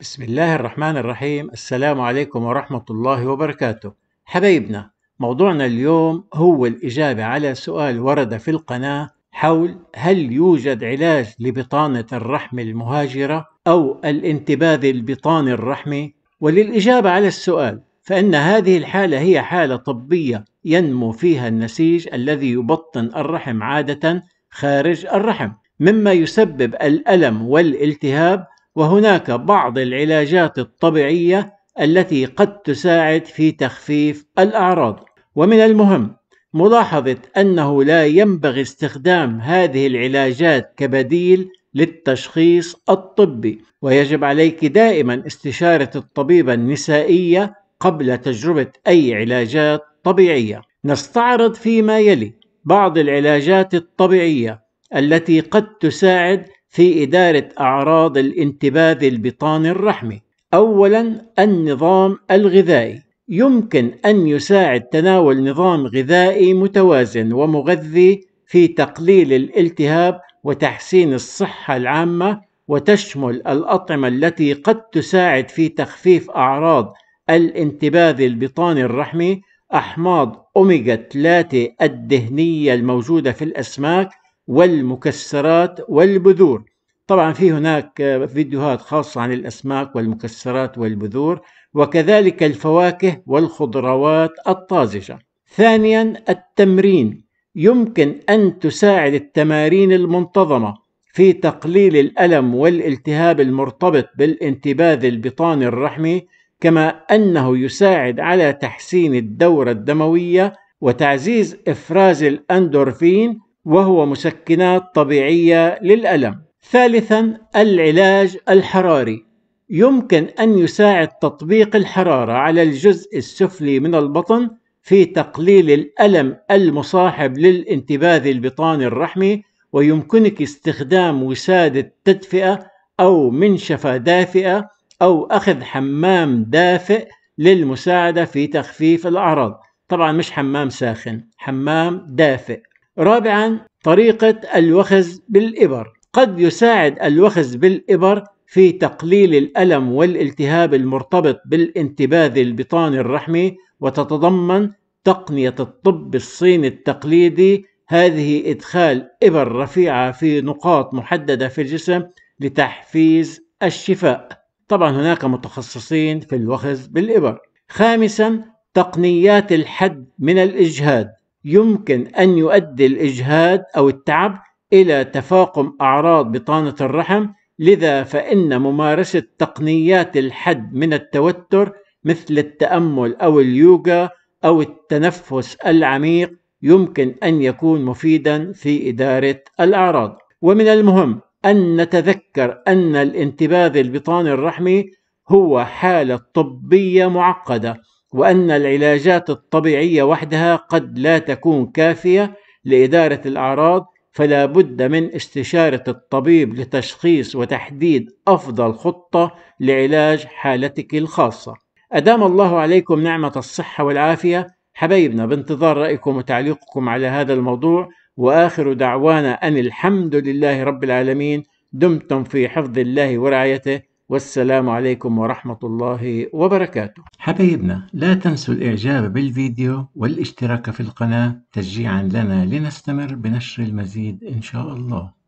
بسم الله الرحمن الرحيم السلام عليكم ورحمة الله وبركاته حبايبنا موضوعنا اليوم هو الإجابة على سؤال ورد في القناة حول هل يوجد علاج لبطانة الرحم المهاجرة أو الانتباذ البطاني الرحمي وللإجابة على السؤال فإن هذه الحالة هي حالة طبية ينمو فيها النسيج الذي يبطن الرحم عادة خارج الرحم مما يسبب الألم والالتهاب وهناك بعض العلاجات الطبيعيه التي قد تساعد في تخفيف الاعراض ومن المهم ملاحظه انه لا ينبغي استخدام هذه العلاجات كبديل للتشخيص الطبي ويجب عليك دائما استشاره الطبيبه النسائيه قبل تجربه اي علاجات طبيعيه نستعرض فيما يلي بعض العلاجات الطبيعيه التي قد تساعد في إدارة أعراض الانتباذ البطاني الرحمي. أولاً النظام الغذائي يمكن أن يساعد تناول نظام غذائي متوازن ومغذي في تقليل الالتهاب وتحسين الصحة العامة وتشمل الأطعمة التي قد تساعد في تخفيف أعراض الانتباذ البطاني الرحمي أحماض أوميجا 3 الدهنية الموجودة في الأسماك والمكسرات والبذور طبعا في هناك فيديوهات خاصة عن الأسماك والمكسرات والبذور وكذلك الفواكه والخضروات الطازجة ثانيا التمرين يمكن أن تساعد التمارين المنتظمة في تقليل الألم والالتهاب المرتبط بالانتباذ البطاني الرحمي كما أنه يساعد على تحسين الدورة الدموية وتعزيز إفراز الأندورفين وهو مسكنات طبيعية للألم ثالثا العلاج الحراري يمكن أن يساعد تطبيق الحرارة على الجزء السفلي من البطن في تقليل الألم المصاحب للانتباذ البطاني الرحمي ويمكنك استخدام وسادة تدفئة أو منشفة دافئة أو أخذ حمام دافئ للمساعدة في تخفيف الأعراض طبعا مش حمام ساخن حمام دافئ رابعا طريقة الوخز بالإبر قد يساعد الوخز بالإبر في تقليل الألم والالتهاب المرتبط بالانتباذ البطاني الرحمي وتتضمن تقنية الطب الصيني التقليدي هذه إدخال إبر رفيعة في نقاط محددة في الجسم لتحفيز الشفاء طبعا هناك متخصصين في الوخز بالإبر خامسا تقنيات الحد من الإجهاد يمكن أن يؤدي الإجهاد أو التعب إلى تفاقم أعراض بطانة الرحم لذا فإن ممارسة تقنيات الحد من التوتر مثل التأمل أو اليوغا أو التنفس العميق يمكن أن يكون مفيدا في إدارة الأعراض ومن المهم أن نتذكر أن الانتباذ البطاني الرحمي هو حالة طبية معقدة وأن العلاجات الطبيعية وحدها قد لا تكون كافية لإدارة الأعراض فلا بد من استشارة الطبيب لتشخيص وتحديد أفضل خطة لعلاج حالتك الخاصة أدام الله عليكم نعمة الصحة والعافية حبايبنا بانتظار رأيكم وتعليقكم على هذا الموضوع وآخر دعوانا أن الحمد لله رب العالمين دمتم في حفظ الله ورعايته والسلام عليكم ورحمة الله وبركاته حبيبنا لا تنسوا الإعجاب بالفيديو والاشتراك في القناة تشجيعا لنا لنستمر بنشر المزيد إن شاء الله